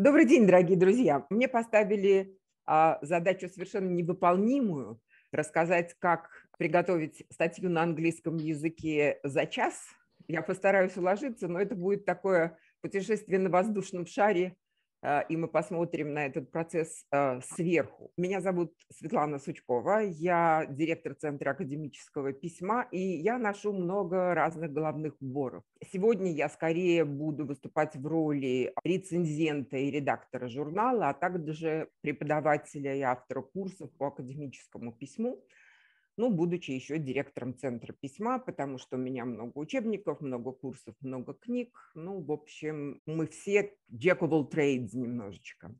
Добрый день, дорогие друзья. Мне поставили а, задачу совершенно невыполнимую рассказать, как приготовить статью на английском языке за час. Я постараюсь уложиться, но это будет такое путешествие на воздушном шаре а, и мы посмотрим на этот процесс а, сверху. Меня зовут Светлана Сучкова, я директор Центра академического письма, и я ношу много разных головных уборов. Сегодня я скорее буду выступать в роли рецензента и редактора журнала, а также преподавателя и автора курсов по академическому письму – ну, будучи еще директором центра письма, потому что у меня много учебников, много курсов, много книг. Ну, в общем, мы все jack of all trades немножечко.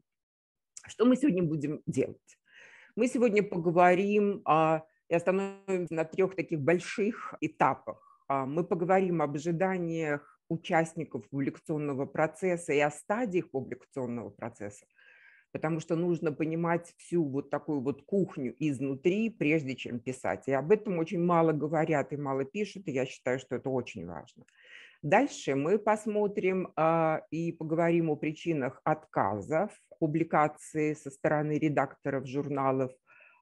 Что мы сегодня будем делать? Мы сегодня поговорим о, и остановимся на трех таких больших этапах. А, мы поговорим об ожиданиях участников публикационного процесса и о стадиях публикационного процесса – потому что нужно понимать всю вот такую вот кухню изнутри, прежде чем писать. И об этом очень мало говорят и мало пишут, и я считаю, что это очень важно. Дальше мы посмотрим а, и поговорим о причинах отказов публикации со стороны редакторов журналов,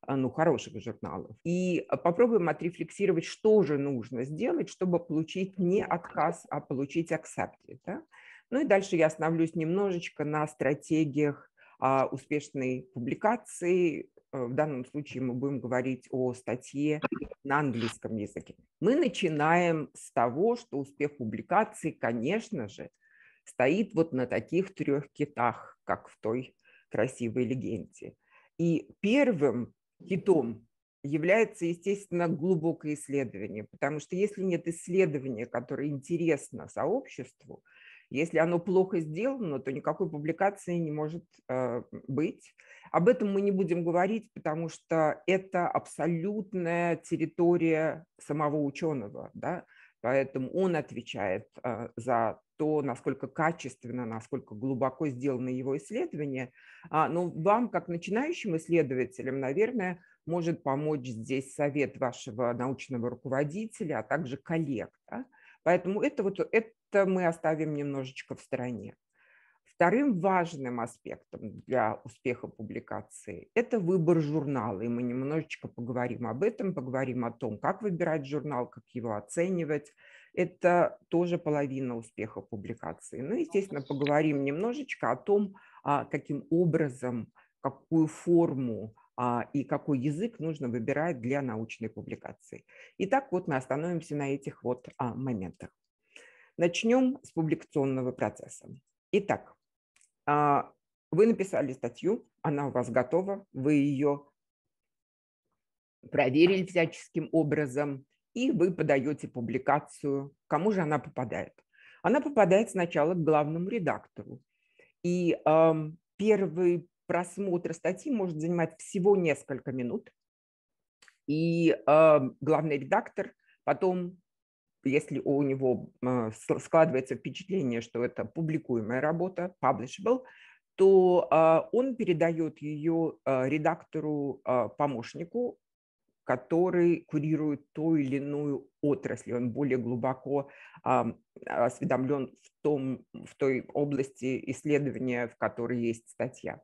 а, ну, хороших журналов. И попробуем отрефлексировать, что же нужно сделать, чтобы получить не отказ, а получить accepted. Да? Ну и дальше я остановлюсь немножечко на стратегиях а, успешной публикации. Э, в данном случае мы будем говорить о статье на английском языке. Мы начинаем с того, что успех публикации, конечно же, стоит вот на таких трех китах, как в той красивой легенде. И первым китом является, естественно, глубокое исследование, потому что если нет исследования, которое интересно сообществу, если оно плохо сделано, то никакой публикации не может э, быть. Об этом мы не будем говорить, потому что это абсолютная территория самого ученого. Да? Поэтому он отвечает э, за то, насколько качественно, насколько глубоко сделано его исследование. А, но вам, как начинающим исследователям, наверное, может помочь здесь совет вашего научного руководителя, а также коллег. Да? Поэтому это вот это это мы оставим немножечко в стороне. Вторым важным аспектом для успеха публикации – это выбор журнала. И мы немножечко поговорим об этом, поговорим о том, как выбирать журнал, как его оценивать. Это тоже половина успеха публикации. Ну, естественно, поговорим немножечко о том, а, каким образом, какую форму а, и какой язык нужно выбирать для научной публикации. Итак, вот мы остановимся на этих вот а, моментах. Начнем с публикационного процесса. Итак, а, вы написали статью, она у вас готова, вы ее проверили всяческим образом, и вы подаете публикацию. Кому же она попадает? Она попадает сначала к главному редактору. И э, первый просмотр статьи может занимать всего несколько минут. И э, главный редактор потом если у него э, складывается впечатление, что это публикуемая работа, publishable, то а, он передает ее а, редактору-помощнику, а, который курирует ту или иную отрасль, он более глубоко осведомлен в, том, в той области исследования, в которой есть статья.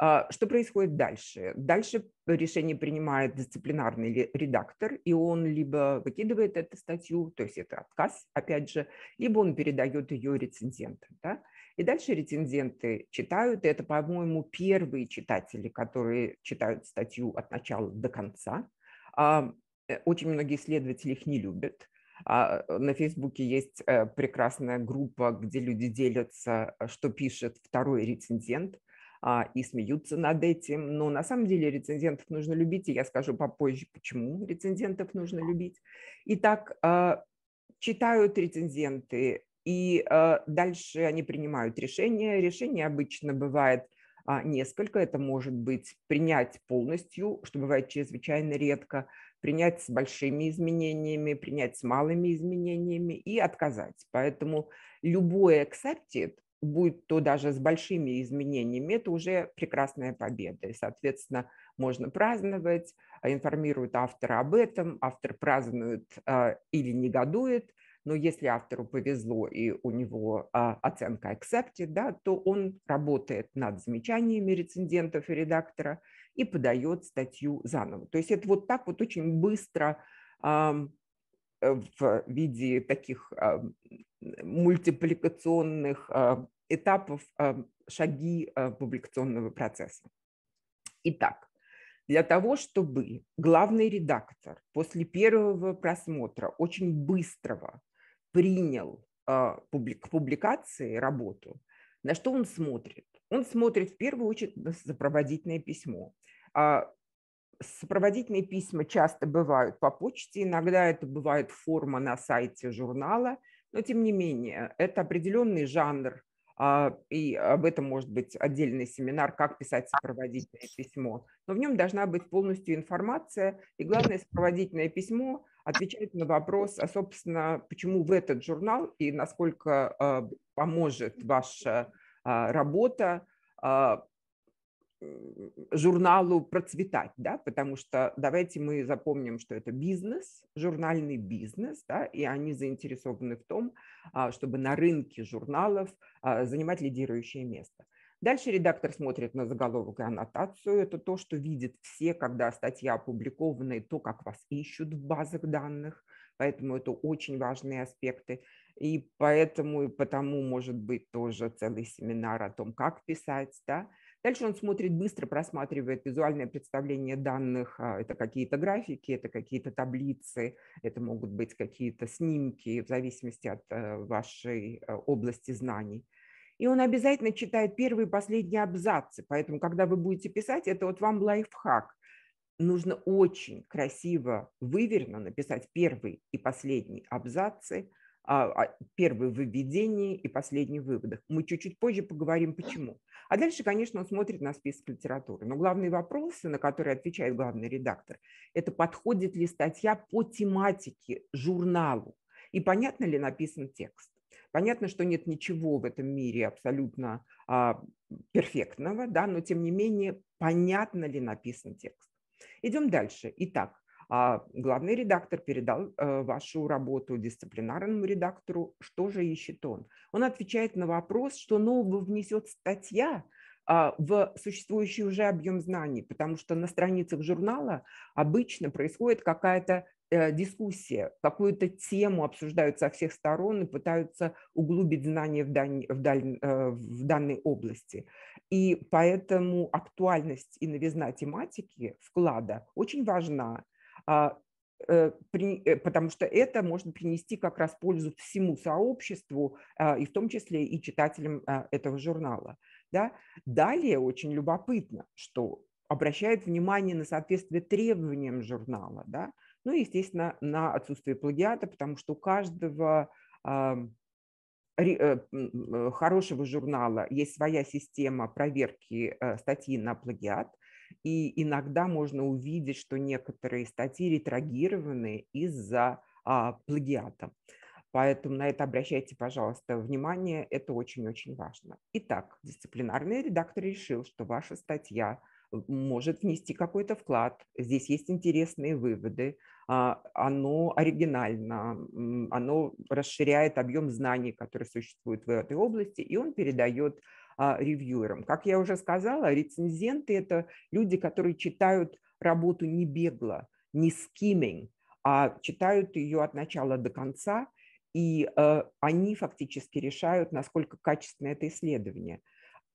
А, что происходит дальше? Дальше решение принимает дисциплинарный редактор, и он либо выкидывает эту статью, то есть это отказ, опять же, либо он передает ее рецензентам. Да? И дальше рецензенты читают, и это, по-моему, первые читатели, которые читают статью от начала до конца. А, э, очень многие исследователи их не любят. А, э, на Фейсбуке есть э, прекрасная группа, где люди делятся, что пишет второй рецензент а, и смеются над этим. Но на самом деле рецензентов нужно любить, и я скажу попозже, почему рецензентов нужно любить. Итак, а, читают рецензенты, и а, дальше они принимают решение. Решение обычно бывает а, несколько. Это может быть принять полностью, что бывает чрезвычайно редко, принять с большими изменениями, принять с малыми изменениями и отказать. Поэтому любое accepted будет то даже с большими изменениями, это уже прекрасная победа. И, соответственно, можно праздновать, а, информируют автора об этом, автор празднует а, или негодует, но если автору повезло и у него а, оценка accepted, да, то он работает над замечаниями рецензентов и редактора и подает статью заново. То есть это вот так вот очень быстро Э, в виде таких а, мультипликационных а, этапов а, шаги публикационного процесса. Итак, для того, чтобы главный редактор после первого просмотра очень быстрого принял к публикации работу, на что он смотрит? Он смотрит в первую очередь на сопроводительное письмо. Сопроводительные письма часто бывают по почте, иногда это бывает форма на сайте журнала, но тем не менее это определенный жанр, а, и об этом может быть отдельный семинар, как писать сопроводительное письмо. Но в нем должна быть полностью информация, и главное, сопроводительное письмо отвечает на вопрос, а, собственно, почему в этот журнал и насколько а, поможет ваша а, работа журналу процветать, да, потому что давайте мы запомним, что это бизнес, журнальный бизнес, да, и они заинтересованы в том, а, чтобы на рынке журналов а, занимать лидирующее место. Дальше редактор смотрит на заголовок и аннотацию. Это то, что видит все, когда статья опубликована, и то, как вас ищут в базах данных. Поэтому это очень важные аспекты. И поэтому и потому может быть тоже целый семинар о том, как писать, да, Дальше он смотрит быстро, просматривает визуальное представление данных. А, это какие-то графики, это какие-то таблицы, это могут быть какие-то снимки в зависимости от э, вашей э, области знаний. И он обязательно читает первые и последние абзацы. Поэтому, когда вы будете писать, это вот вам лайфхак. Нужно очень красиво, выверенно написать первый и последний абзацы, а, а, первые в и последний в выводах. Мы чуть-чуть позже поговорим, почему. А дальше, конечно, он смотрит на список литературы. Но главные вопросы, на которые отвечает главный редактор, это подходит ли статья по тематике журналу и понятно ли написан текст. Понятно, что нет ничего в этом мире абсолютно а, перфектного, да, но тем не менее понятно ли написан текст. Идем дальше. Итак, а главный редактор передал э, вашу работу дисциплинарному редактору. Что же ищет он? Он отвечает на вопрос, что нового внесет статья, а, в существующий уже объем знаний, потому что на страницах журнала обычно происходит какая-то э, дискуссия, какую-то тему обсуждают со всех сторон и пытаются углубить знания в, дан... в, даль... Э, в данной области. И поэтому актуальность и новизна тематики вклада очень важна. А, э, э, потому что это можно принести как раз пользу всему сообществу, а, и в том числе и читателям а, этого журнала. Да? Далее очень любопытно, что обращает внимание на соответствие требованиям журнала, да? ну и, естественно, на отсутствие плагиата, потому что у каждого э, хорошего журнала есть своя система проверки статьи на плагиат, и иногда можно увидеть, что некоторые статьи ретрагированы из-за а, плагиата. Поэтому на это обращайте, пожалуйста, внимание, это очень-очень важно. Итак, дисциплинарный редактор решил, что ваша статья э, может внести какой-то вклад. Здесь есть интересные выводы. А, оно оригинально, оно расширяет объем знаний, которые существуют в этой области, и он передает а, ревьюером. Как я уже сказала, рецензенты – это люди, которые читают работу не бегло, не скиминг, а читают ее от начала до конца, и э, они фактически решают, насколько качественно это исследование.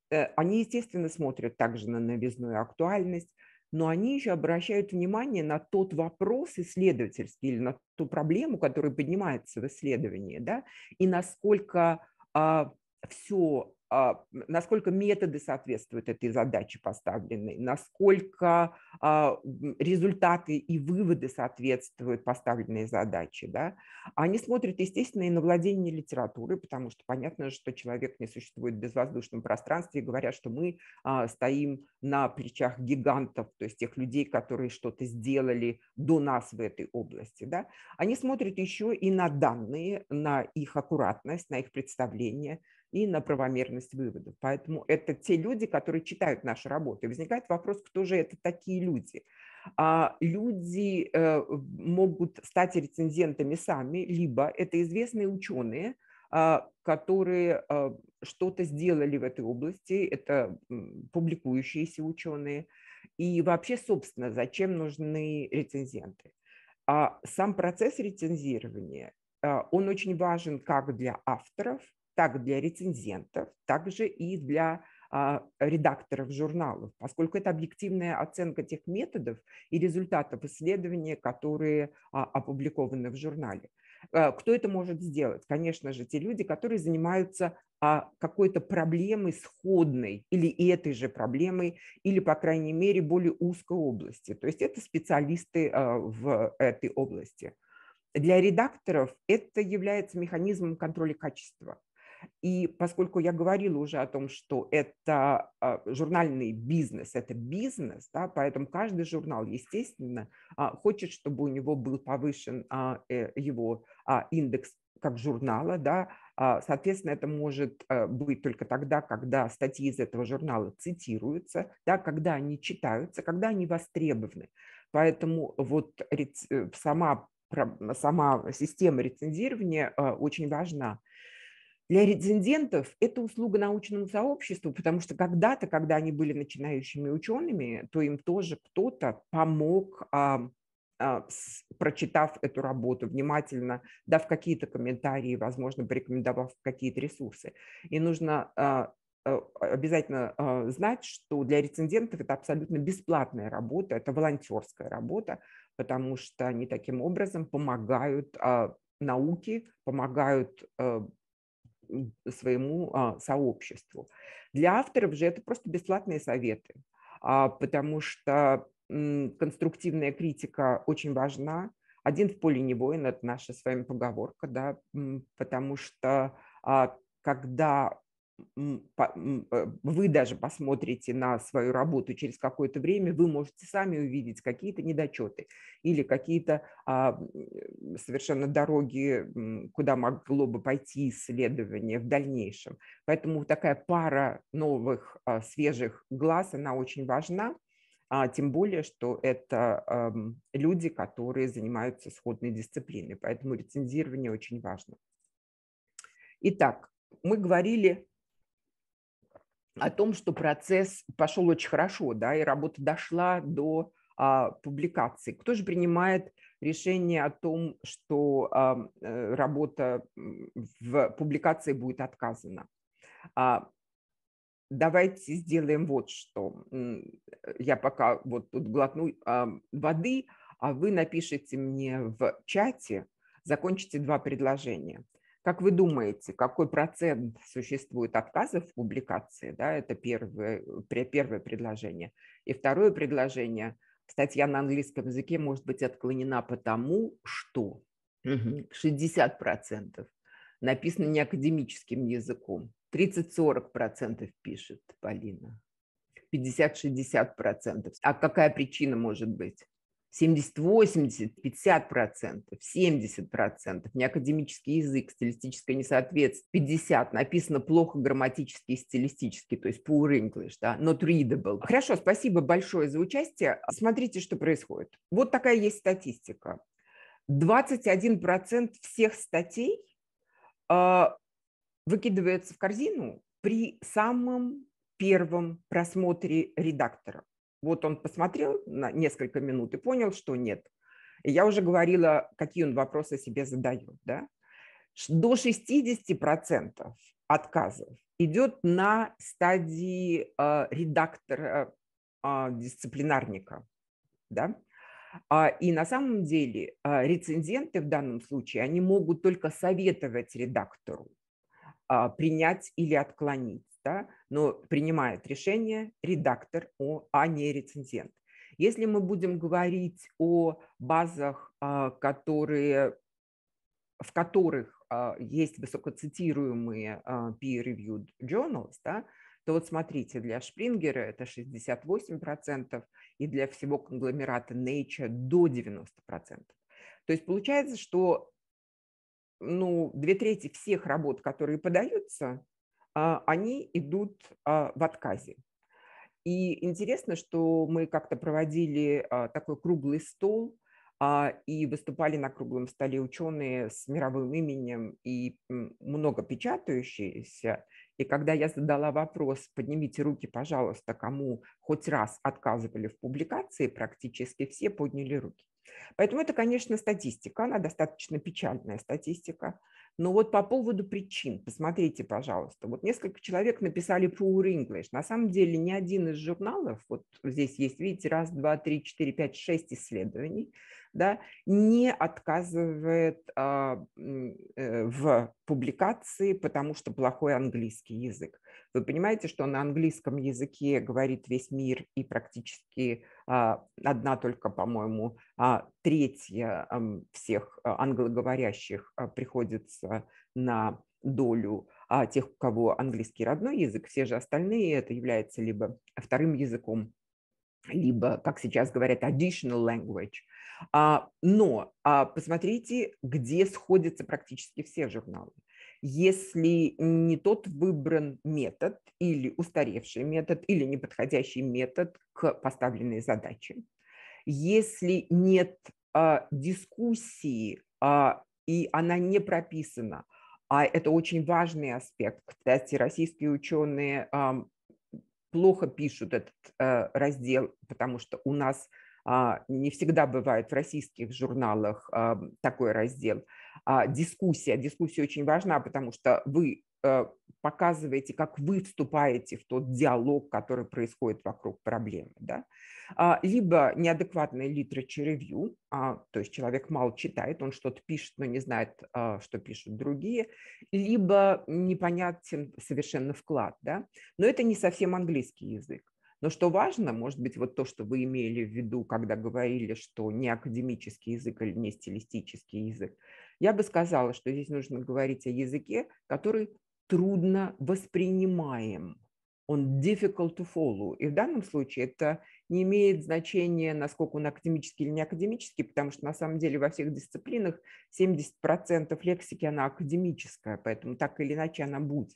Э, они, естественно, смотрят также на новизну и актуальность, но они еще обращают внимание на тот вопрос исследовательский или на ту проблему, которая поднимается в исследовании, да, и насколько а, все а, насколько методы соответствуют этой задаче поставленной, насколько а, результаты и выводы соответствуют поставленной задаче. Да? Они смотрят, естественно, и на владение литературой, потому что понятно, что человек не существует в безвоздушном пространстве, и говорят, что мы а, стоим на плечах гигантов, то есть тех людей, которые что-то сделали до нас в этой области. Да? Они смотрят еще и на данные, на их аккуратность, на их представление, и на правомерность выводов. Поэтому это те люди, которые читают нашу работу. И возникает вопрос, кто же это такие люди? А, люди э, могут стать рецензентами сами, либо это известные ученые, а, которые э, что-то сделали в этой области, это публикующиеся ученые. И вообще, собственно, зачем нужны рецензенты? А сам процесс рецензирования, он очень важен как для авторов, так для рецензентов, также и для а, редакторов журналов, поскольку это объективная оценка тех методов и результатов исследования, которые а, опубликованы в журнале. Э, кто это может сделать? Конечно же, те люди, которые занимаются а, какой-то проблемой сходной или этой же проблемой, или, по крайней мере, более узкой области. То есть это специалисты в этой области. Для редакторов это является механизмом контроля качества. И поскольку я говорила уже о том, что это а, журнальный бизнес, это бизнес, да, поэтому каждый журнал, естественно, а, хочет, чтобы у него был повышен а, э, его индекс как журнала, да, соответственно, это может э, быть только тогда, когда статьи из этого журнала цитируются, да, когда они читаются, когда они востребованы. Поэтому вот э, сама, сама система рецензирования очень важна. Для рецензентов это услуга научному сообществу, потому что когда-то, когда они были начинающими учеными, то им тоже кто-то помог, а, а, прочитав эту работу внимательно, дав какие-то комментарии, возможно, порекомендовав какие-то ресурсы. И нужно а, обязательно знать, что для рецензентов это абсолютно бесплатная работа, это волонтерская работа, потому что они таким образом помогают науке, помогают своему а, сообществу. Для авторов же это просто бесплатные советы, а, потому что м, конструктивная критика очень важна. Один в поле не воин – это наша с вами поговорка, да, потому что а, когда Э, вы даже посмотрите на свою работу через какое-то время, вы можете сами увидеть какие-то недочеты или какие-то а, совершенно дороги, куда могло бы пойти исследование в дальнейшем. Поэтому такая пара новых а, свежих глаз, она очень важна, а, тем более, что это а, люди, которые занимаются сходной дисциплиной, поэтому рецензирование очень важно. Итак, мы говорили о том, что процесс пошел очень хорошо, да, и работа дошла до а, публикации. Кто же принимает решение о том, что а, работа в публикации будет отказана? А, давайте сделаем вот что. Я пока вот тут глотну а, воды, а вы напишите мне в чате, закончите два предложения – как вы думаете, какой процент существует отказов в публикации? Да, это первое, первое предложение. И второе предложение. Статья на английском языке может быть отклонена потому, что 60% написано не академическим языком. 30-40% пишет Полина. 50-60%. А какая причина может быть? 70, 80, 50 процентов, 70 процентов, неакадемический язык, стилистическое несоответствие, 50, написано плохо грамматически и стилистически, то есть poor English, да, not readable. Хорошо, спасибо большое за участие. Смотрите, что происходит. Вот такая есть статистика. 21% всех статей э, выкидывается в корзину при самом первом просмотре редактора. Вот он посмотрел на несколько минут и понял, что нет. И я уже говорила, какие он вопросы себе задает. Да? До 60% отказов идет на стадии а, редактора а, дисциплинарника. Да? А, и на самом деле рецензенты в данном случае, они могут только советовать редактору принять или отклонить да, но принимает решение редактор, а не рецензент. Если мы будем говорить о базах, а, которые, в которых а, есть высокоцитируемые а, peer-reviewed journals, да, то вот смотрите, для Шпрингера это 68%, и для всего конгломерата Nature до 90%. То есть получается, что ну, две трети всех работ, которые подаются, а, они идут а, в отказе. И интересно, что мы как-то проводили а, такой круглый стол и выступали на круглом столе ученые с мировым именем и много печатающиеся. И когда я задала вопрос, поднимите руки, пожалуйста, кому хоть раз отказывали в публикации, практически все подняли руки. Поэтому это, конечно, статистика, она достаточно печальная статистика. Но вот по поводу причин, посмотрите, пожалуйста, вот несколько человек написали Poor English. На самом деле ни один из журналов, вот здесь есть, видите, раз, два, три, четыре, пять, шесть исследований, да, не отказывает а, э, в публикации, потому что плохой английский язык. Вы понимаете, что на английском языке говорит весь мир и практически а, одна только, по-моему, а, треть всех англоговорящих приходится на долю тех, у кого английский родной язык, все же остальные это является либо вторым языком либо, как сейчас говорят, additional language. А, но а, посмотрите, где сходятся практически все журналы. Если не тот выбран метод или устаревший метод, или неподходящий метод к поставленной задаче, если нет а, дискуссии и она не прописана, а это очень важный аспект. Кстати, российские ученые плохо пишут этот э, раздел, потому что у нас а, не всегда бывает в российских журналах такой раздел. А, дискуссия. Дискуссия очень важна, потому что вы Э, показываете, как вы вступаете в тот диалог, который происходит вокруг проблемы. Да? А, либо неадекватное literature review, а, то есть человек мало читает, он что-то пишет, но не знает, а, что пишут другие, либо непонятен совершенно вклад. Да? Но это не совсем английский язык. Но что важно, может быть, вот то, что вы имели в виду, когда говорили, что не академический язык или не стилистический язык, я бы сказала, что здесь нужно говорить о языке, который трудно воспринимаем. Он difficult to follow. И в данном случае это не имеет значения, насколько он академический или не академический, потому что на самом деле во всех дисциплинах 70% лексики она академическая, поэтому так или иначе она будет.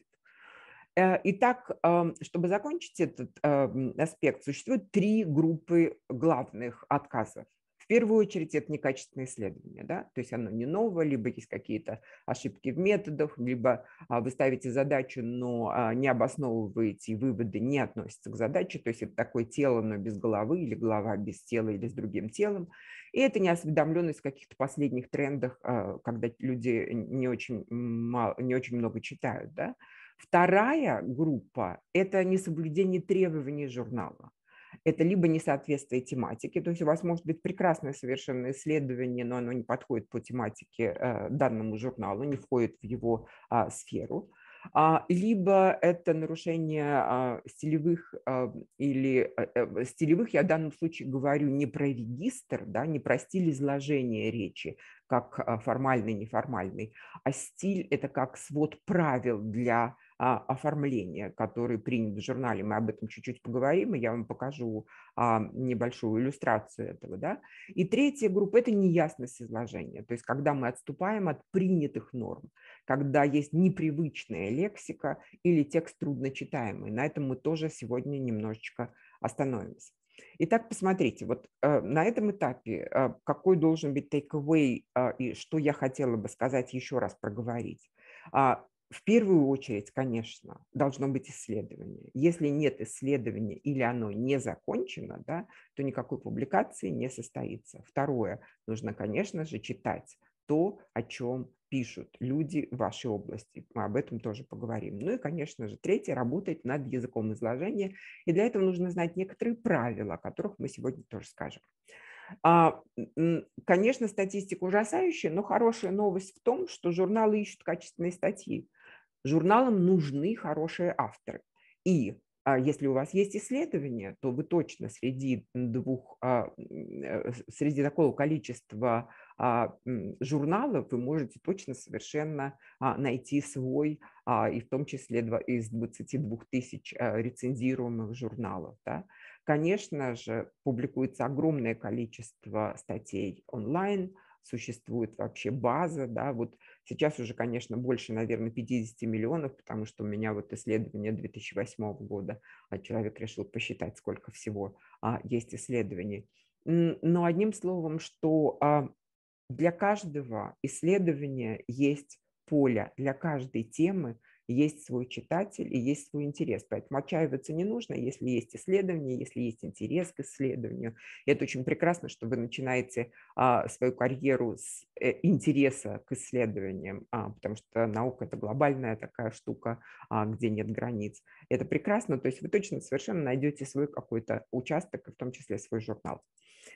Э, итак, эм, чтобы закончить этот эм, аспект, существует три группы главных отказов в первую очередь это некачественное исследование, да, то есть оно не новое, либо есть какие-то ошибки в методах, либо а, вы ставите задачу, но а, не обосновываете, и выводы не относятся к задаче, то есть это такое тело, но без головы, или голова без тела, или с другим телом. И это неосведомленность в каких-то последних трендах, а, когда люди не очень, мало, не очень много читают, да. Вторая группа – это несоблюдение требований журнала это либо несоответствие тематике, то есть у вас может быть прекрасное совершенно исследование, но оно не подходит по тематике э, данному журналу, не входит в его а, сферу, а, либо это нарушение а, стилевых или э, э, стилевых, я в данном случае говорю не про регистр, да, не про стиль изложения речи, как формальный, неформальный, а стиль – это как свод правил для а, оформления, который принят в журнале. Мы об этом чуть-чуть поговорим, и я вам покажу а, небольшую иллюстрацию этого. Да? И третья группа – это неясность изложения, то есть когда мы отступаем от принятых норм, когда есть непривычная лексика или текст трудночитаемый. На этом мы тоже сегодня немножечко остановимся. Итак, посмотрите, вот э, на этом этапе э, какой должен быть takeaway э, и что я хотела бы сказать еще раз проговорить. А, в первую очередь, конечно, должно быть исследование. Если нет исследования или оно не закончено, да, то никакой публикации не состоится. Второе, нужно, конечно же, читать то, о чем пишут люди в вашей области. Мы об этом тоже поговорим. Ну и, конечно же, третье – работать над языком изложения. И для этого нужно знать некоторые правила, о которых мы сегодня тоже скажем. А, конечно, статистика ужасающая, но хорошая новость в том, что журналы ищут качественные статьи журналам нужны хорошие авторы. И а, если у вас есть исследования, то вы точно среди двух, а, э, среди такого количества а, журналов вы можете точно совершенно найти свой, и в том числе из 22 тысяч рецензируемых журналов. Да? Конечно же, публикуется огромное количество статей онлайн – существует вообще база, да, вот сейчас уже, конечно, больше, наверное, 50 миллионов, потому что у меня вот исследование 2008 года, а человек решил посчитать, сколько всего а, есть исследований. Но одним словом, что а, для каждого исследования есть поле, для каждой темы есть свой читатель и есть свой интерес. Поэтому отчаиваться не нужно, если есть исследование, если есть интерес к исследованию. И это очень прекрасно, что вы начинаете а, свою карьеру с э, интереса к исследованиям, а, потому что наука – это глобальная такая штука, а, где нет границ. Это прекрасно, то есть вы точно совершенно найдете свой какой-то участок, в том числе свой журнал.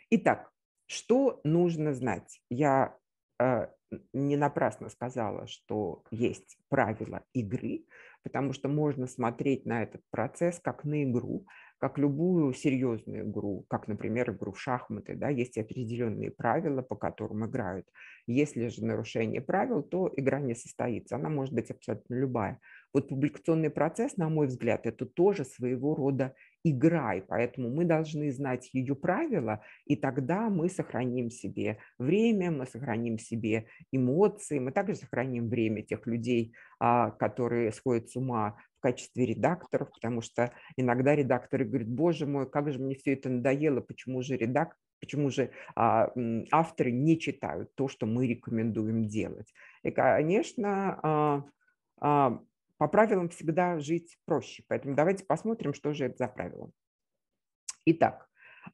Итак, что нужно знать? Я Э, не напрасно сказала, что есть правила игры, потому что можно смотреть на этот процесс как на игру, как любую серьезную игру, как, например, игру в шахматы, да, есть определенные правила, по которым играют. Если же нарушение правил, то игра не состоится, она может быть абсолютно любая. Вот публикационный процесс, на мой взгляд, это тоже своего рода игра, и поэтому мы должны знать ее правила, и тогда мы сохраним себе время, мы сохраним себе эмоции, мы также сохраним время тех людей, а, которые сходят с ума в качестве редакторов, потому что иногда редакторы говорят, боже мой, как же мне все это надоело, почему же редактор, Почему же а, авторы не читают то, что мы рекомендуем делать? И, конечно, а, а, по правилам всегда жить проще. Поэтому давайте посмотрим, что же это за правило. Итак,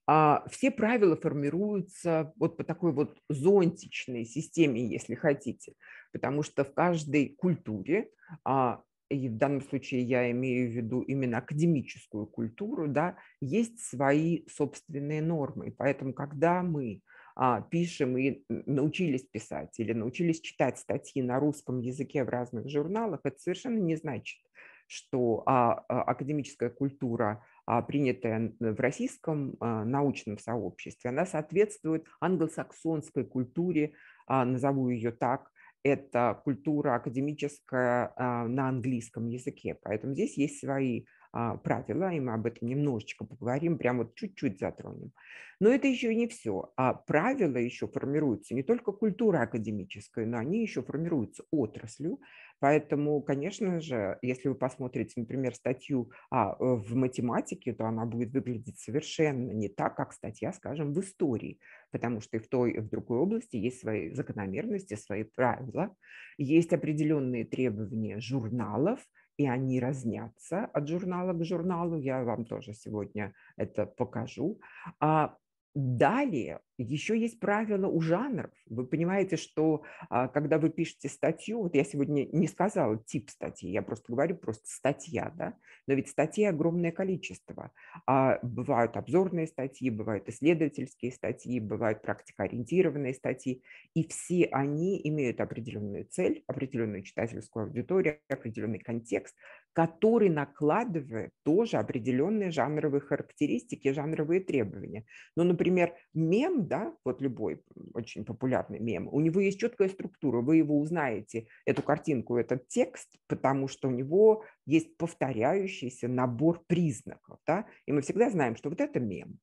а, все правила формируются вот по такой вот зонтичной системе, если хотите, потому что в каждой культуре, а, и в данном случае я имею в виду именно академическую культуру, да, есть свои собственные нормы. Поэтому, когда мы а, пишем и научились писать или научились читать статьи на русском языке в разных журналах, это совершенно не значит, что а, а, академическая культура, принятая в российском научном сообществе, она соответствует англосаксонской культуре, назову ее так, это культура академическая на английском языке. Поэтому здесь есть свои а, правила, и мы об этом немножечко поговорим, прям вот чуть-чуть затронем. Но это еще не все. А правила еще формируются не только культура академическая, но они еще формируются отраслью, Поэтому, конечно же, если вы посмотрите, например, статью а, э, в математике, то она будет выглядеть совершенно не так, как статья, скажем, в истории, потому что и в той, и в другой области есть свои закономерности, свои правила, есть определенные требования журналов, и они разнятся от журнала к журналу. Я вам тоже сегодня это покажу. А Далее еще есть правила у жанров. Вы понимаете, что а, когда вы пишете статью, вот я сегодня не сказала тип статьи, я просто говорю просто статья, да, но ведь статей огромное количество. А, бывают обзорные статьи, бывают исследовательские статьи, бывают практикоориентированные статьи, и все они имеют определенную цель, определенную читательскую аудиторию, определенный контекст, который накладывает тоже определенные жанровые характеристики, жанровые требования. Ну, например, мем, да, вот любой очень популярный мем, у него есть четкая структура, вы его узнаете, эту картинку, этот текст, потому что у него есть повторяющийся набор признаков, да, и мы всегда знаем, что вот это мем.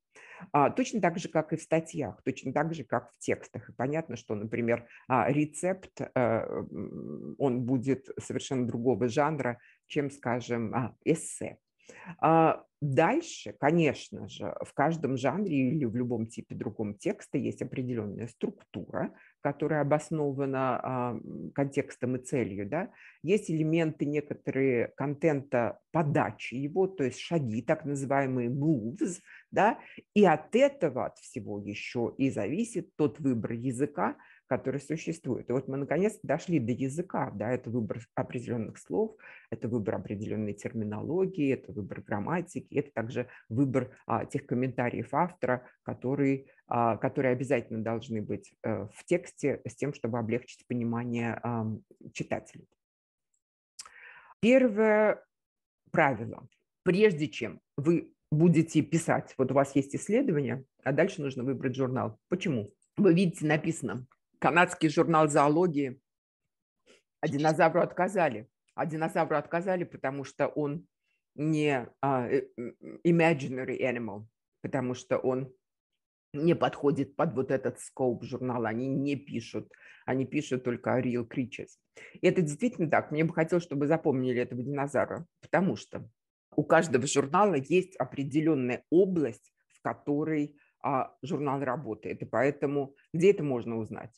А, точно так же, как и в статьях, точно так же, как в текстах. И понятно, что, например, а, рецепт, а, он будет совершенно другого жанра, чем, скажем, а, эссе. А дальше, конечно же, в каждом жанре или в любом типе другом текста есть определенная структура, которая обоснована а, контекстом и целью. Да? Есть элементы некоторые контента подачи его, то есть шаги, так называемые moves. Да? И от этого, от всего еще и зависит тот выбор языка, которые существуют. И вот мы наконец дошли до языка, да, это выбор определенных слов, это выбор определенной терминологии, это выбор грамматики, это также выбор а, тех комментариев автора, которые, а, которые обязательно должны быть а, в тексте с тем, чтобы облегчить понимание а, читателю. Первое правило. Прежде чем вы будете писать, вот у вас есть исследование, а дальше нужно выбрать журнал. Почему? Вы видите, написано канадский журнал зоологии, а динозавру отказали. А динозавру отказали, потому что он не uh, imaginary animal, потому что он не подходит под вот этот скоп журнала, они не пишут, они пишут только real creatures. И это действительно так, мне бы хотелось, чтобы запомнили этого динозавра, потому что у каждого журнала есть определенная область, в которой а, журнал работает, и поэтому где это можно узнать?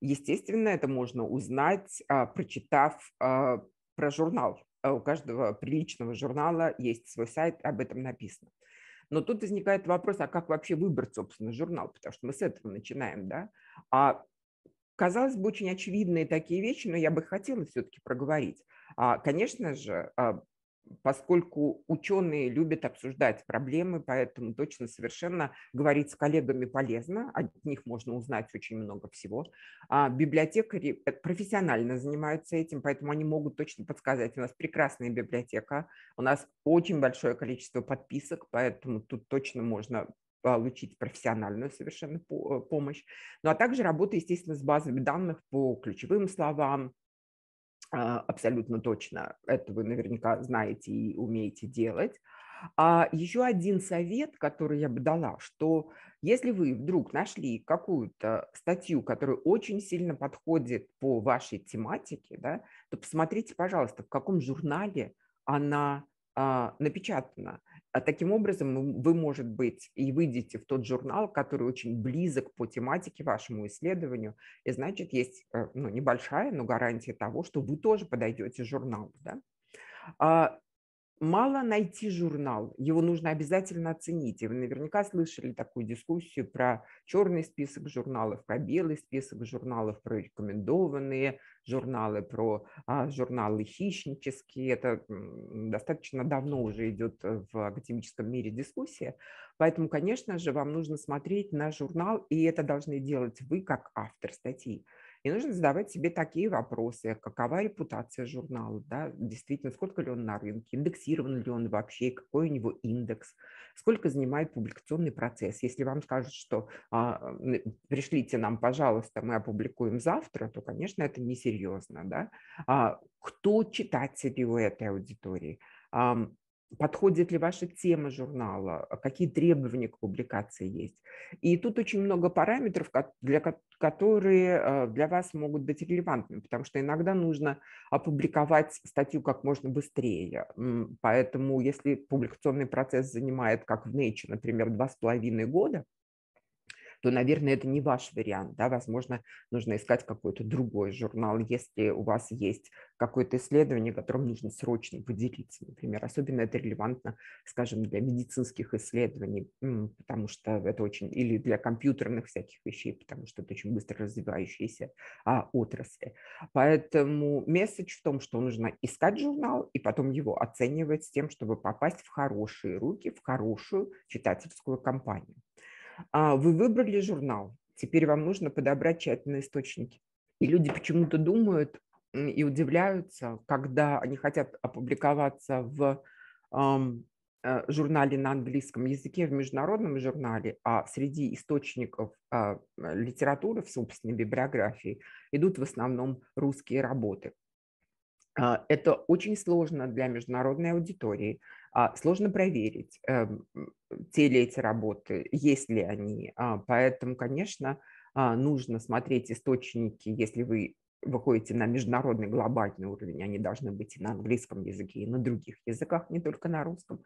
Естественно, это можно узнать, а, прочитав а, про журнал. А, у каждого приличного журнала есть свой сайт, об этом написано. Но тут возникает вопрос, а как вообще выбрать, собственно, журнал? Потому что мы с этого начинаем, да? А, казалось бы, очень очевидные такие вещи, но я бы хотела все-таки проговорить. А, конечно же, поскольку ученые любят обсуждать проблемы, поэтому точно совершенно говорить с коллегами полезно, от них можно узнать очень много всего. А библиотекари э, профессионально занимаются этим, поэтому они могут точно подсказать. У нас прекрасная библиотека, у нас очень большое количество подписок, поэтому тут точно можно получить профессиональную совершенно э, помощь. Ну а также работа, естественно, с базами данных по ключевым словам, а, абсолютно точно. Это вы наверняка знаете и умеете делать. А еще один совет, который я бы дала, что если вы вдруг нашли какую-то статью, которая очень сильно подходит по вашей тематике, да, то посмотрите, пожалуйста, в каком журнале она а, напечатана. А таким образом, ну, вы, может быть, и выйдете в тот журнал, который очень близок по тематике вашему исследованию, и значит, есть э, ну, небольшая, но гарантия того, что вы тоже подойдете журналу. Да? А, мало найти журнал, его нужно обязательно оценить. И вы наверняка слышали такую дискуссию про черный список журналов, про белый список журналов, про рекомендованные журналы, про а, журналы хищнические. Это достаточно давно уже идет э, в академическом мире дискуссия. Поэтому, конечно же, вам нужно смотреть на журнал, и это должны делать вы как автор статьи. И нужно задавать себе такие вопросы, какова репутация журнала, да, действительно, сколько ли он на рынке, индексирован ли он вообще, какой у него индекс, сколько занимает публикационный процесс. Если вам скажут, что а, пришлите нам, пожалуйста, мы опубликуем завтра, то, конечно, это несерьезно. Да? А, кто читатель у этой аудитории? подходит ли ваша тема журнала, а какие требования к публикации есть. И тут очень много параметров, для, которые э, для вас могут быть релевантными, потому что иногда нужно опубликовать статью как можно быстрее. Поэтому если публикационный процесс занимает, как в Nature, например, два с половиной года, то, наверное, это не ваш вариант. Да? Возможно, нужно искать какой-то другой журнал, если у вас есть какое-то исследование, которым нужно срочно поделиться, например. Особенно это релевантно, скажем, для медицинских исследований, потому что это очень, или для компьютерных всяких вещей, потому что это очень быстро развивающиеся а, отрасли. Поэтому месседж в том, что нужно искать журнал и потом его оценивать с тем, чтобы попасть в хорошие руки, в хорошую читательскую компанию. А, вы выбрали журнал, теперь вам нужно подобрать тщательные источники. И люди почему-то думают и удивляются, когда они хотят опубликоваться в э, журнале на английском языке, в международном журнале, а среди источников а, э, литературы в собственной библиографии идут в основном русские работы. А, это очень сложно для международной аудитории – а, сложно проверить, эм, те ли эти работы, есть ли они. А, поэтому, конечно, а, нужно смотреть источники, если вы выходите на международный глобальный уровень, они должны быть и на английском языке, и на других языках, не только на русском.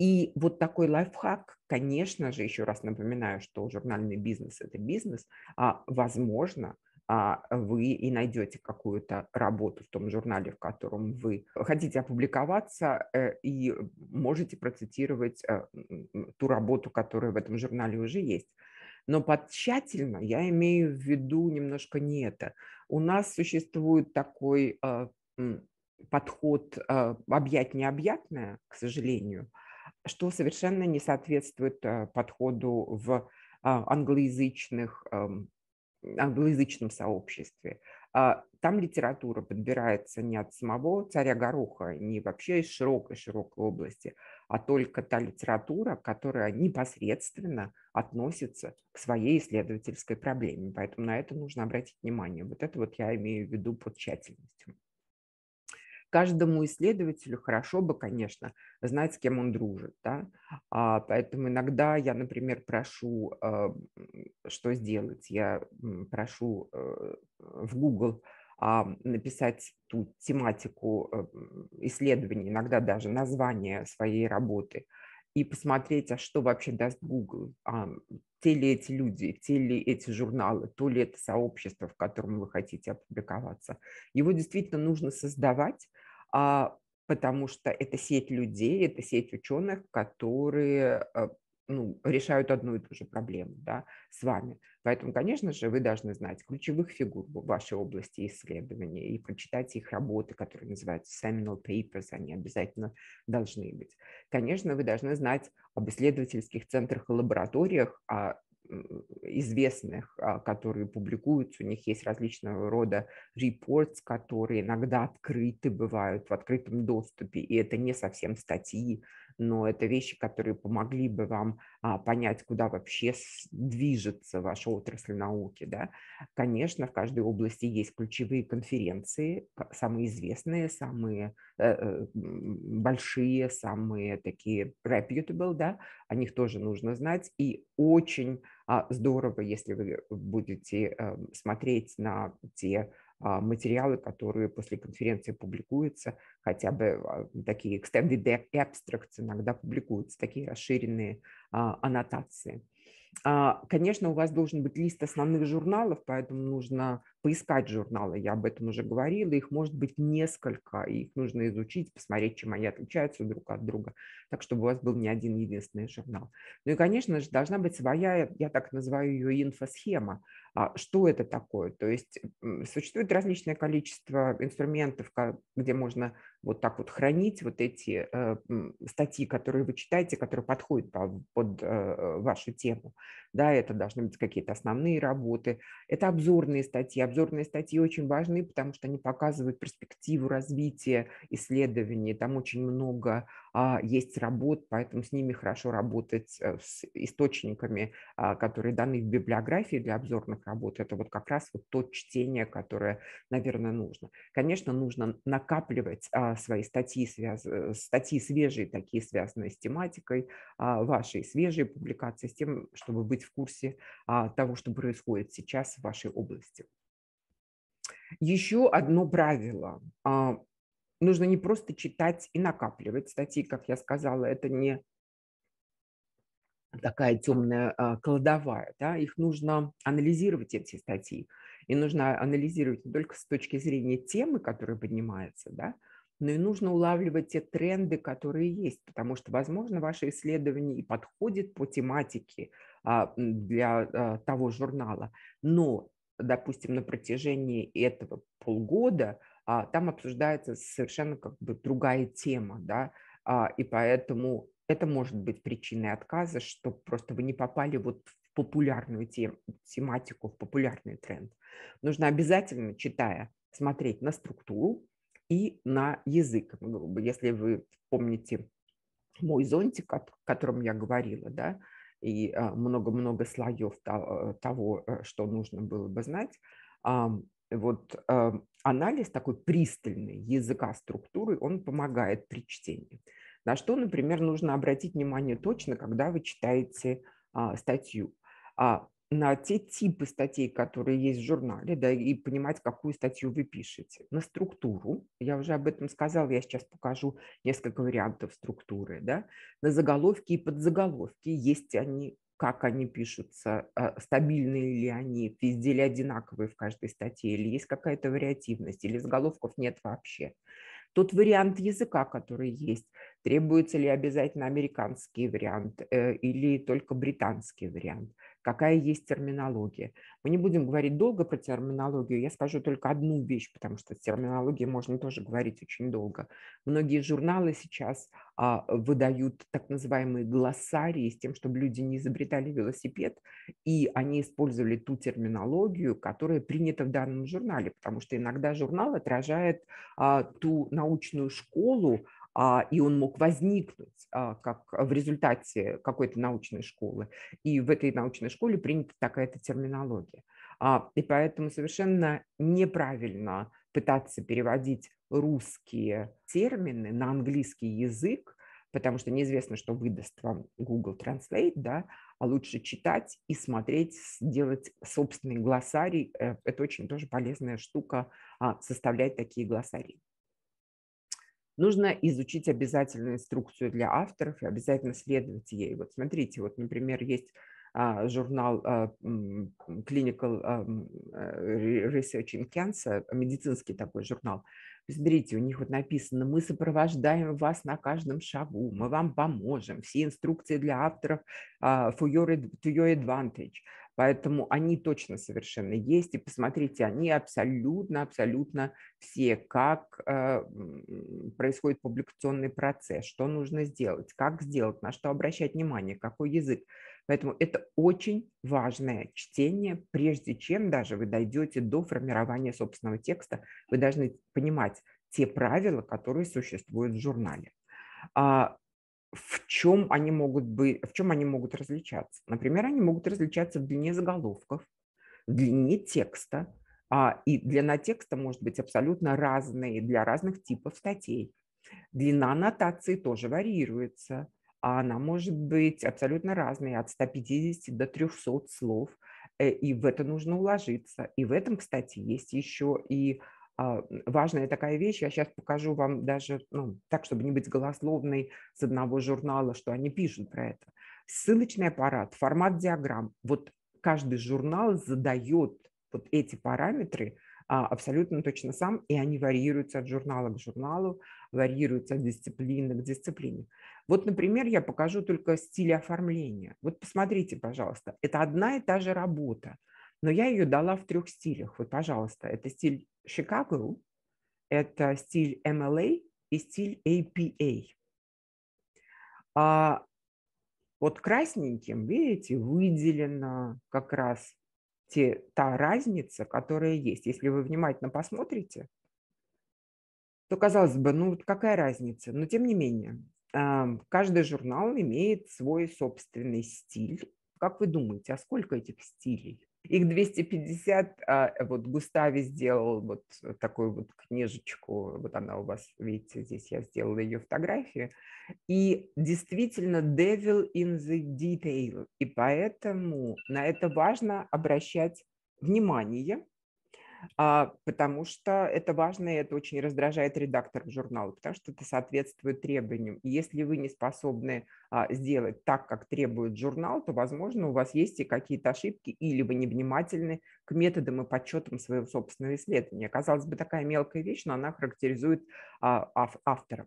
И вот такой лайфхак, конечно же, еще раз напоминаю, что журнальный бизнес – это бизнес, а возможно, а, вы и найдете какую-то работу в том журнале, в котором вы хотите опубликоваться, э, и можете процитировать э, ту работу, которая в этом журнале уже есть. Но под тщательно я имею в виду немножко не это. У нас существует такой э, подход объять необъятное, к сожалению, что совершенно не соответствует подходу в англоязычных эм, англоязычном сообществе, а, там литература подбирается не от самого царя Гороха, не вообще из широкой-широкой области, а только та литература, которая непосредственно относится к своей исследовательской проблеме. Поэтому на это нужно обратить внимание. Вот это вот я имею в виду под тщательностью каждому исследователю хорошо бы, конечно, знать, с кем он дружит. Да? А, поэтому иногда я, например, прошу, э, что сделать? Я прошу э, в Google э, написать ту тематику э, исследований, иногда даже название своей работы, и посмотреть, а что вообще даст Google, а, те ли эти люди, те ли эти журналы, то ли это сообщество, в котором вы хотите опубликоваться. Его действительно нужно создавать, а потому что это сеть людей, это сеть ученых, которые э, ну, решают одну и ту же проблему да, с вами. Поэтому, конечно же, вы должны знать ключевых фигур в вашей области исследования и прочитать их работы, которые называются seminal papers, они обязательно должны быть. Конечно, вы должны знать об исследовательских центрах и лабораториях, о а известных, а, которые публикуются, у них есть различного рода репортс, которые иногда открыты бывают в открытом доступе, и это не совсем статьи, но это вещи, которые помогли бы вам а, понять, куда вообще движется ваша отрасль науки. Да? Конечно, в каждой области есть ключевые конференции, самые известные, самые э, э, большие, самые такие reputable, да? о них тоже нужно знать, и очень а, здорово, если вы будете эм, смотреть на те а, материалы, которые после конференции публикуются, хотя бы а, такие extended abstracts иногда публикуются, такие расширенные аннотации. А, конечно, у вас должен быть лист основных журналов, поэтому нужно поискать журналы. Я об этом уже говорила. Их может быть несколько, и их нужно изучить, посмотреть, чем они отличаются друг от друга, так чтобы у вас был не один единственный журнал. Ну и, конечно же, должна быть своя, я так называю ее инфосхема. А, что это такое? То есть существует различное количество инструментов, где можно вот так вот хранить вот эти э, статьи, которые вы читаете, которые подходят под э, вашу тему. Да, это должны быть какие-то основные работы. Это обзорные статьи. Обзорные статьи очень важны, потому что они показывают перспективу развития исследований. Там очень много а, есть работ, поэтому с ними хорошо работать э, с источниками, а, которые даны в библиографии для обзорных работ. Это вот как раз вот то чтение, которое, наверное, нужно. Конечно, нужно накапливать а, свои статьи, связ... Э, статьи свежие, такие связанные с тематикой, вашей свежие публикации, с тем, чтобы быть в курсе того, что происходит сейчас в вашей области. Еще одно правило нужно не просто читать и накапливать статьи, как я сказала, это не такая темная а, кладовая, да, их нужно анализировать, эти статьи, и нужно анализировать не только с точки зрения темы, которая поднимается, да, но и нужно улавливать те тренды, которые есть, потому что, возможно, ваше исследование и подходит по тематике а, для а, того журнала, но, допустим, на протяжении этого полгода – а, там обсуждается совершенно как бы другая тема, да, а, и поэтому это может быть причиной отказа, что просто вы не попали вот в популярную тем, тематику, в популярный тренд. Нужно обязательно, читая, смотреть на структуру и на язык. Ну, Если вы помните мой зонтик, о котором я говорила, да, и а, много-много слоев э, того, э, что нужно было бы знать, вот э, анализ такой пристальный языка структуры, он помогает при чтении. На что, например, нужно обратить внимание точно, когда вы читаете э, статью. А, на те типы статей, которые есть в журнале, да, и понимать, какую статью вы пишете. На структуру, я уже об этом сказала, я сейчас покажу несколько вариантов структуры, да, на заголовки и подзаголовки, есть они как они пишутся, э, стабильные ли они, везде ли одинаковые в каждой статье, или есть какая-то вариативность, или заголовков нет вообще. Тот вариант языка, который есть, требуется ли обязательно американский вариант э, или только британский вариант какая есть терминология. Мы не будем говорить долго про терминологию, я скажу только одну вещь, потому что с терминологией можно тоже говорить очень долго. Многие журналы сейчас а, выдают так называемые глоссарии с тем, чтобы люди не изобретали велосипед, и они использовали ту терминологию, которая принята в данном журнале, потому что иногда журнал отражает а, ту научную школу, а, и он мог возникнуть а, как в результате какой-то научной школы. И в этой научной школе принята такая-то терминология. А, и поэтому совершенно неправильно пытаться переводить русские термины на английский язык, потому что неизвестно, что выдаст вам Google Translate, да, а лучше читать и смотреть, делать собственный глоссарий. Э, это очень тоже полезная штука, составлять такие глоссарии. Нужно изучить обязательную инструкцию для авторов и обязательно следовать ей. Вот смотрите, вот, например, есть а, журнал а, Clinical а, э, Research in Cancer, медицинский такой журнал. Смотрите, у них вот написано, мы сопровождаем вас на каждом шагу, мы вам поможем, все инструкции для авторов for your, to your advantage. Поэтому они точно совершенно есть. И посмотрите, они абсолютно-абсолютно все, как э, происходит публикационный процесс, что нужно сделать, как сделать, на что обращать внимание, какой язык. Поэтому это очень важное чтение, прежде чем даже вы дойдете до формирования собственного текста, вы должны понимать те правила, которые существуют в журнале. А в чем они могут быть, в чем они могут различаться. Например, они могут различаться в длине заголовков, в длине текста, а и длина текста может быть абсолютно разной для разных типов статей. Длина аннотации тоже варьируется, а она может быть абсолютно разной, от 150 до 300 слов, э, и в это нужно уложиться. И в этом, кстати, есть еще и а, важная такая вещь. Я сейчас покажу вам даже, ну, так, чтобы не быть голословной с одного журнала, что они пишут про это. Ссылочный аппарат, формат диаграмм. Вот каждый журнал задает вот эти параметры а, абсолютно точно сам, и они варьируются от журнала к журналу, варьируются от дисциплины к дисциплине. Вот, например, я покажу только стиль оформления. Вот посмотрите, пожалуйста, это одна и та же работа, но я ее дала в трех стилях. Вот, пожалуйста, это стиль Chicago – это стиль MLA и стиль APA. А вот красненьким, видите, выделена как раз те, та разница, которая есть. Если вы внимательно посмотрите, то, казалось бы, ну какая разница? Но тем не менее, каждый журнал имеет свой собственный стиль. Как вы думаете, а сколько этих стилей? Их 250, а, вот Густави сделал вот такую вот книжечку, вот она у вас, видите, здесь я сделала ее фотографию, и действительно devil in the detail, и поэтому на это важно обращать внимание, а, потому что это важно, и это очень раздражает редакторов журнала, потому что это соответствует требованиям. И если вы не способны а, сделать так, как требует журнал, то, возможно, у вас есть и какие-то ошибки, или вы невнимательны к методам и подсчетам своего собственного исследования. Казалось бы, такая мелкая вещь, но она характеризует а, автора.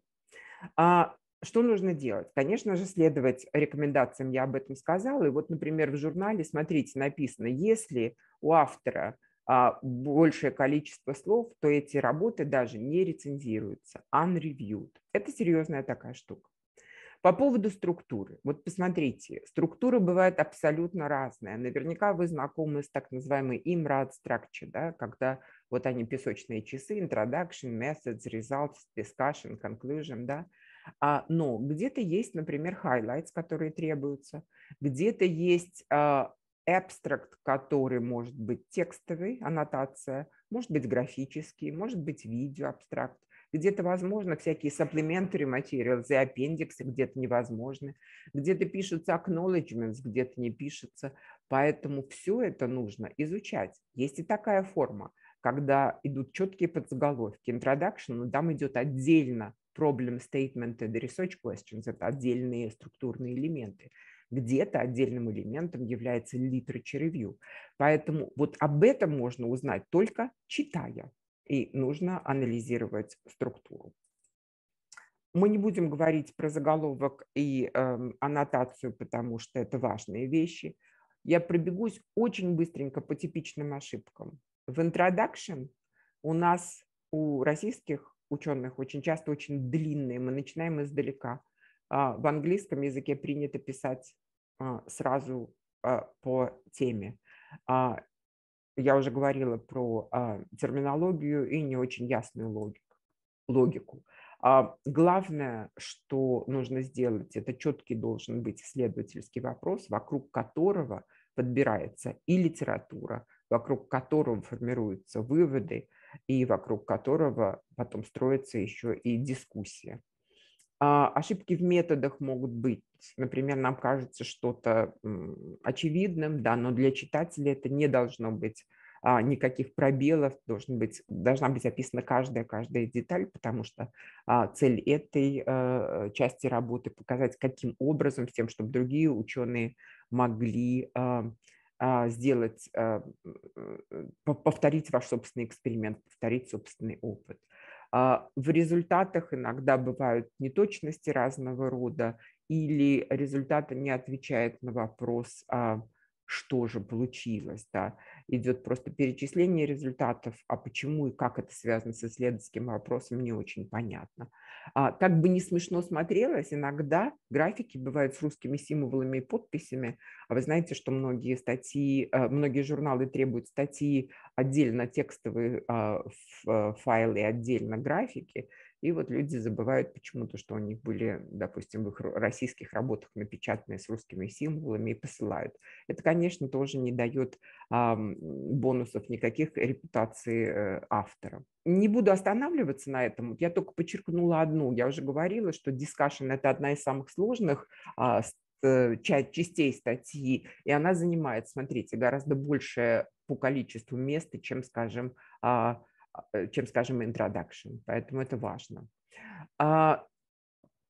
Что нужно делать? Конечно же, следовать рекомендациям, я об этом сказала. И вот, например, в журнале, смотрите, написано, если у автора а, большее количество слов, то эти работы даже не рецензируются, unreviewed. Это серьезная такая штука. По поводу структуры. Вот посмотрите, структура бывает абсолютно разная. Наверняка вы знакомы с так называемой IMRAD structure, да, когда вот они песочные часы, introduction, methods, results, discussion, conclusion, да. А, но где-то есть, например, highlights, которые требуются, где-то есть а, абстракт, который может быть текстовый, аннотация, может быть графический, может быть видеоабстракт. Где-то возможно всякие supplementary materials и аппендиксы, где-то невозможны. Где-то пишется acknowledgements, где-то не пишется. Поэтому все это нужно изучать. Есть и такая форма, когда идут четкие подзаголовки. Introduction, но ну, там идет отдельно problem statement и research questions. Это отдельные структурные элементы где-то отдельным элементом является literature review. Поэтому вот об этом можно узнать только читая, и нужно анализировать структуру. Мы не будем говорить про заголовок и э, аннотацию, потому что это важные вещи. Я пробегусь очень быстренько по типичным ошибкам. В introduction у нас, у российских ученых, очень часто очень длинные, мы начинаем издалека – а, в английском языке принято писать а, сразу а, по теме. Я уже говорила про терминологию и не очень ясную логику. Главное, что нужно сделать, это четкий должен быть исследовательский вопрос, вокруг которого подбирается и литература, вокруг которого формируются выводы, и вокруг которого потом строится еще и дискуссия. А, ошибки в методах могут быть. Например, нам кажется что-то очевидным, да, но для читателя это не должно быть а, никаких пробелов, должен быть, должна быть описана каждая, каждая деталь, потому что а, цель этой части работы – показать, каким образом, с тем, чтобы другие ученые могли сделать, повторить ваш собственный эксперимент, повторить собственный опыт – а, в результатах иногда бывают неточности разного рода или результаты не отвечает на вопрос а, что же получилось, да, идет просто перечисление результатов, а почему и как это связано с исследовательским вопросом, не очень понятно. А, как бы не смешно смотрелось, иногда графики бывают с русскими символами и подписями, а вы знаете, что многие статьи, э, многие журналы требуют статьи отдельно текстовые а, э, файлы, отдельно графики, и вот люди забывают почему-то, что у них были, допустим, в их российских работах напечатанные с русскими символами и посылают. Это, конечно, тоже не дает э, бонусов никаких репутации э, автора. Не буду останавливаться на этом. Я только подчеркнула одну. Я уже говорила, что discussion – это одна из самых сложных а, э, частей статьи, и она занимает, смотрите, гораздо больше по количеству места, чем, скажем, а, Э, чем, скажем, introduction. Поэтому это важно. А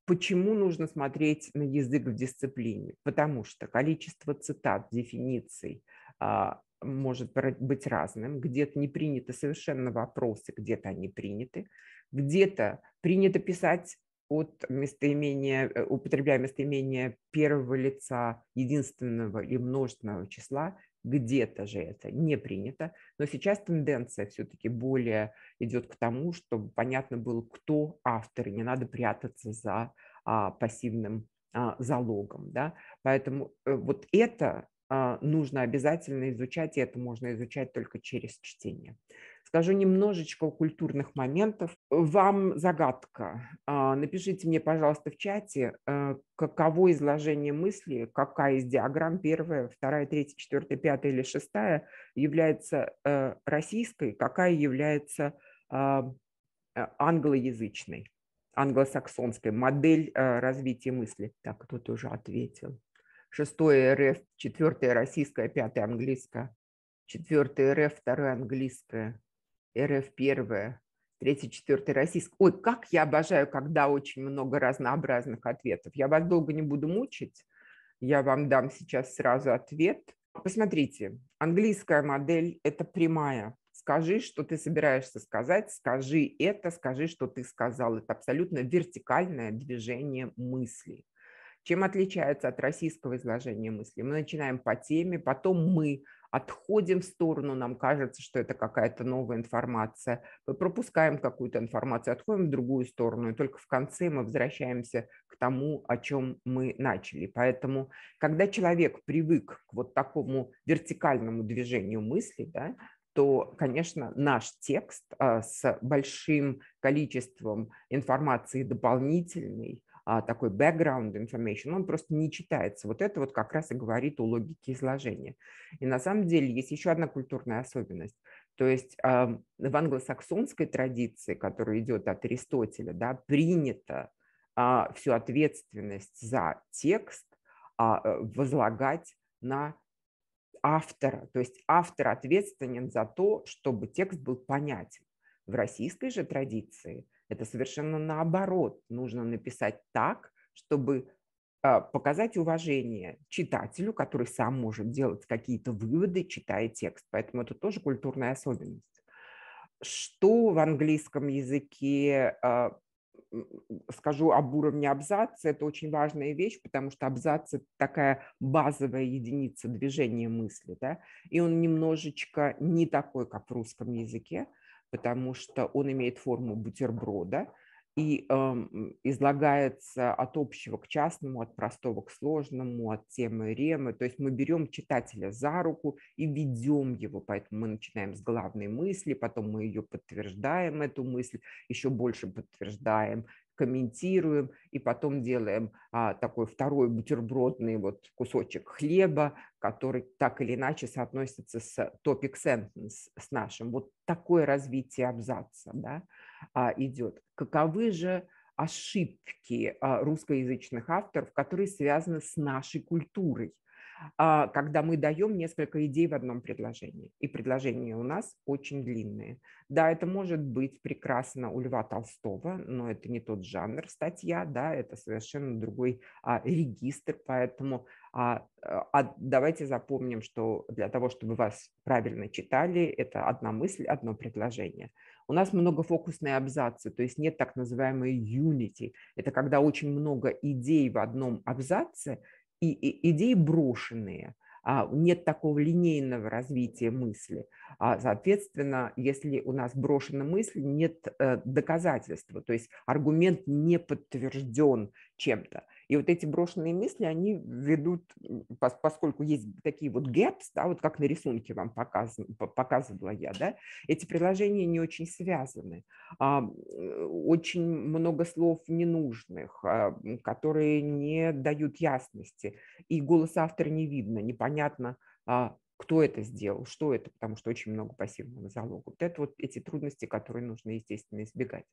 почему нужно смотреть на язык в дисциплине? Потому что количество цитат, дефиниций а, может быть разным. Где-то не приняты совершенно вопросы, где-то они приняты. Где-то принято писать от местоимения, э, употребляя местоимение первого лица единственного и множественного числа, где-то же это не принято, но сейчас тенденция все-таки более идет к тому, чтобы понятно было, кто автор, и не надо прятаться за а, пассивным а, залогом. Да? Поэтому э, вот это а, нужно обязательно изучать, и это можно изучать только через чтение. Скажу немножечко о культурных моментах, вам загадка. А, напишите мне, пожалуйста, в чате, э, каково изложение мысли, какая из диаграмм, первая, вторая, третья, четвертая, пятая или шестая, является э, российской, какая является а, э, англоязычной, англосаксонской, модель развития мысли. Так, кто-то уже ответил. Шестое РФ, четвертое российское, пятое английское. Четвертое РФ, второе английское. РФ первое, третий, четвертый российский. Ой, как я обожаю, когда очень много разнообразных ответов. Я вас долго не буду мучить, я вам дам сейчас сразу ответ. Посмотрите, английская модель – это прямая. Скажи, что ты собираешься сказать, скажи это, скажи, что ты сказал. Это абсолютно вертикальное движение мысли. Чем отличается от российского изложения мысли? Мы начинаем по теме, потом мы отходим в сторону, нам кажется, что это какая-то новая информация, мы пропускаем какую-то информацию, отходим в другую сторону, и только в конце мы возвращаемся к тому, о чем мы начали. Поэтому, когда человек привык к вот такому вертикальному движению мысли, да, то, конечно, наш текст а, с большим количеством информации дополнительной, а, такой background information, он просто не читается. Вот это вот как раз и говорит о логике изложения. И на самом деле есть еще одна культурная особенность. То есть в англосаксонской традиции, которая идет от Аристотеля, да, принято а, всю ответственность за текст а, э, возлагать на автора. То есть автор ответственен за то, чтобы текст был понятен. В российской же традиции – это совершенно наоборот. Нужно написать так, чтобы а, показать уважение читателю, который сам может делать какие-то выводы, читая текст. Поэтому это тоже культурная особенность. Что в английском языке а, скажу об уровне абзаца, это очень важная вещь, потому что абзац – это такая базовая единица движения мысли, да, и он немножечко не такой, как в русском языке, потому что он имеет форму бутерброда и э, излагается от общего к частному, от простого к сложному, от темы ремы. То есть мы берем читателя за руку и ведем его, поэтому мы начинаем с главной мысли, потом мы ее подтверждаем, эту мысль, еще больше подтверждаем, комментируем и потом делаем а, такой второй бутербродный вот кусочек хлеба, который так или иначе соотносится с topic sentence, с нашим. Вот такое развитие абзаца да, а, идет. Каковы же ошибки а, русскоязычных авторов, которые связаны с нашей культурой? А, когда мы даем несколько идей в одном предложении. И предложения у нас очень длинные. Да, это может быть прекрасно у Льва Толстого, но это не тот жанр статья, да, это совершенно другой а, регистр, поэтому а, а, а давайте запомним, что для того, чтобы вас правильно читали, это одна мысль, одно предложение. У нас многофокусные абзацы, то есть нет так называемой unity. Это когда очень много идей в одном абзаце, и, и, идеи брошенные, а нет такого линейного развития мысли. А Соответственно, если у нас брошена мысль, нет э, доказательства, то есть аргумент не подтвержден чем-то. И вот эти брошенные мысли, они ведут, поскольку есть такие вот gaps да, вот как на рисунке вам показан, показывала я, да, эти приложения не очень связаны. А, э, очень много слов ненужных, а, которые не дают ясности. И голос автора не видно, непонятно, а, кто это сделал, что это, потому что очень много пассивного залога. Вот это вот эти трудности, которые нужно, естественно, избегать.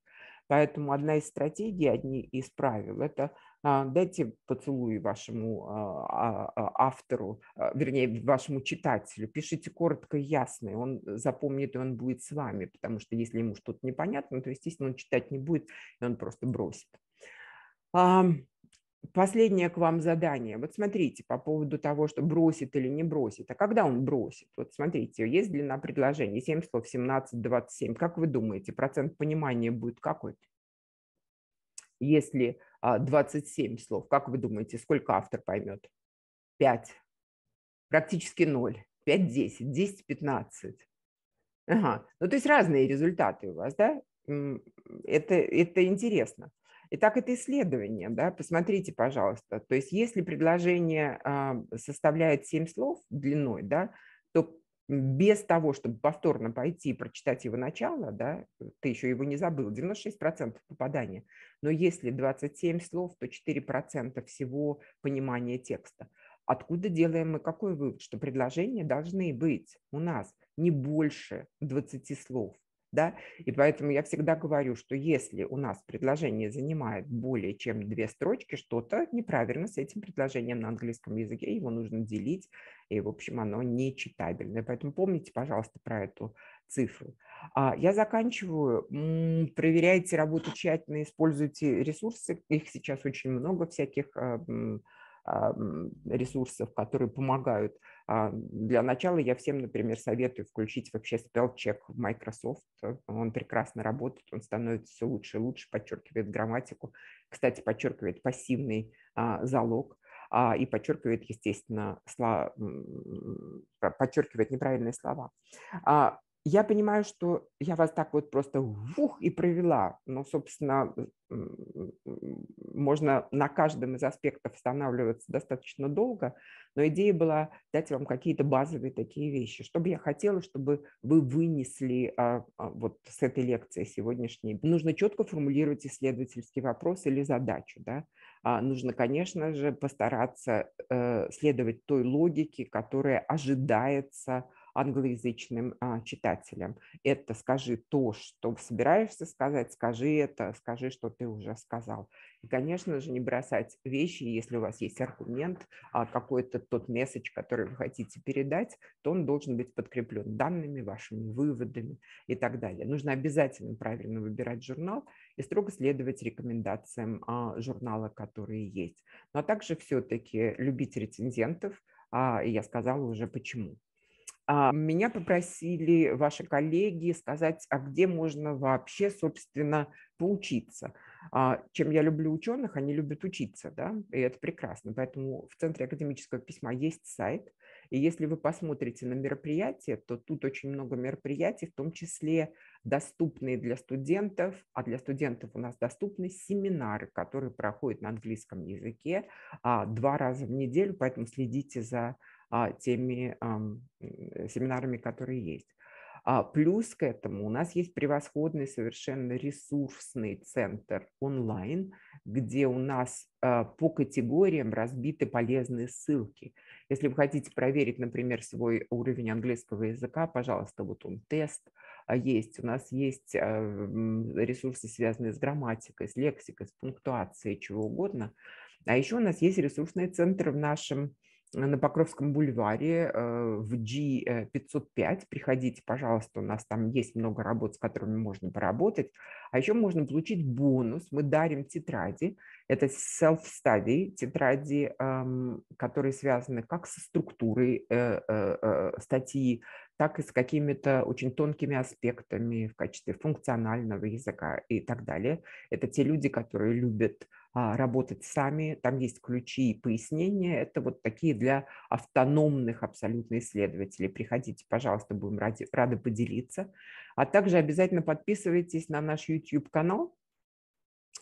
Поэтому одна из стратегий, одни из правил – это а, дайте поцелуй вашему а, а, автору, вернее, вашему читателю, пишите коротко и ясно, и он запомнит, и он будет с вами, потому что если ему что-то непонятно, то, естественно, он читать не будет, и он просто бросит. Последнее к вам задание. Вот смотрите, по поводу того, что бросит или не бросит. А когда он бросит? Вот смотрите, есть длина предложения 7 слов, 17, 27. Как вы думаете, процент понимания будет какой? Если 27 а, слов. Как вы думаете, сколько автор поймет? 5. Практически 0. 5-10, 10-15. Ага. Ну, то есть разные результаты у вас, да? Это, это интересно. Итак, это исследование, да, посмотрите, пожалуйста. То есть если предложение а, составляет 7 слов длиной, да, то без того, чтобы повторно пойти и прочитать его начало, да, ты еще его не забыл, 96% попадания. Но если 27 слов, то 4% всего понимания текста. Откуда делаем мы какой вывод? Что предложения должны быть у нас не больше 20 слов. Да? И поэтому я всегда говорю, что если у нас предложение занимает более чем две строчки, что-то неправильно с этим предложением на английском языке, его нужно делить, и, в общем, оно нечитабельное. Поэтому помните, пожалуйста, про эту цифру. А, я заканчиваю. Проверяйте работу тщательно, используйте ресурсы. Их сейчас очень много всяких а, а, ресурсов, которые помогают а, для начала я всем, например, советую включить вообще спелчек в Microsoft. Он прекрасно работает, он становится все лучше и лучше, подчеркивает грамматику. Кстати, подчеркивает пассивный а, залог а, и подчеркивает, естественно, слова, подчеркивает неправильные слова я понимаю, что я вас так вот просто вух и провела. Ну, собственно, можно на каждом из аспектов останавливаться достаточно долго, но идея была дать вам какие-то базовые такие вещи, чтобы я хотела, чтобы вы вынесли а, а, вот с этой лекции сегодняшней. Нужно четко формулировать исследовательский вопрос или задачу, да, а нужно, конечно же, постараться э, следовать той логике, которая ожидается англоязычным а, читателям. Это скажи то, что собираешься сказать, скажи это, скажи, что ты уже сказал. И, конечно же, не бросать вещи, если у вас есть аргумент, а, какой-то тот месседж, который вы хотите передать, то он должен быть подкреплен данными, вашими выводами и так далее. Нужно обязательно правильно выбирать журнал и строго следовать рекомендациям а, журнала, которые есть. Но ну, а также все-таки любить рецензентов, а, и я сказала уже почему. А, меня попросили ваши коллеги сказать, а где можно вообще, собственно, поучиться. А, чем я люблю ученых, они любят учиться, да, и это прекрасно. Поэтому в Центре академического письма есть сайт, и если вы посмотрите на мероприятия, то тут очень много мероприятий, в том числе доступные для студентов, а для студентов у нас доступны семинары, которые проходят на английском языке а, два раза в неделю, поэтому следите за а, теми э, семинарами, которые есть. А, плюс к этому у нас есть превосходный совершенно ресурсный центр онлайн, где у нас а, по категориям разбиты полезные ссылки. Если вы хотите проверить, например, свой уровень английского языка, пожалуйста, вот он тест есть. У нас есть ресурсы, связанные с грамматикой, с лексикой, с пунктуацией, чего угодно. А еще у нас есть ресурсный центр в нашем на Покровском бульваре э, в G505. Э, Приходите, пожалуйста, у нас там есть много работ, с которыми можно поработать. А еще можно получить бонус. Мы дарим тетради. Это self-study, тетради, эм, которые связаны как со структурой э, статьи, так и с какими-то очень тонкими аспектами в качестве функционального языка и так далее. Это те люди, которые любят а, работать сами. Там есть ключи и пояснения. Это вот такие для автономных абсолютно исследователей. Приходите, пожалуйста, будем ради, рады поделиться. А также обязательно подписывайтесь на наш YouTube-канал,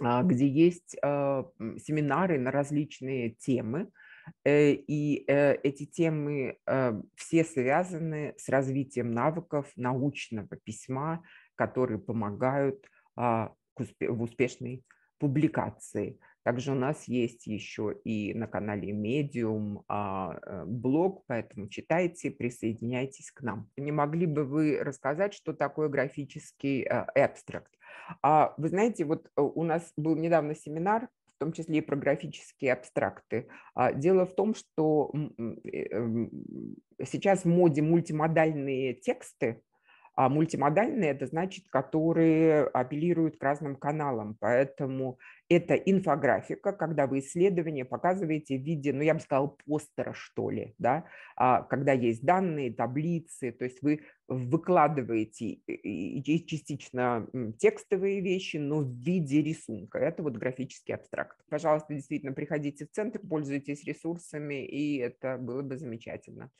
а, где есть а, семинары на различные темы. Э, и э, эти темы э, все связаны с развитием навыков научного письма, которые помогают в успешной публикации. Также у нас есть еще и на канале Medium а, э, блог, поэтому читайте, присоединяйтесь к нам. Не могли бы вы рассказать, что такое графический э, абстракт? А вы знаете, вот э, у нас был недавно семинар, в том числе и про графические абстракты. А дело в том, что сейчас в моде мультимодальные тексты, а мультимодальные – это значит, которые апеллируют к разным каналам. Поэтому это инфографика, когда вы исследование показываете в виде, ну, я бы сказала, постера, что ли, да, а, когда есть данные, таблицы, то есть вы выкладываете есть частично текстовые вещи, но в виде рисунка. Это вот графический абстракт. Пожалуйста, действительно, приходите в центр, пользуйтесь ресурсами, и это было бы замечательно.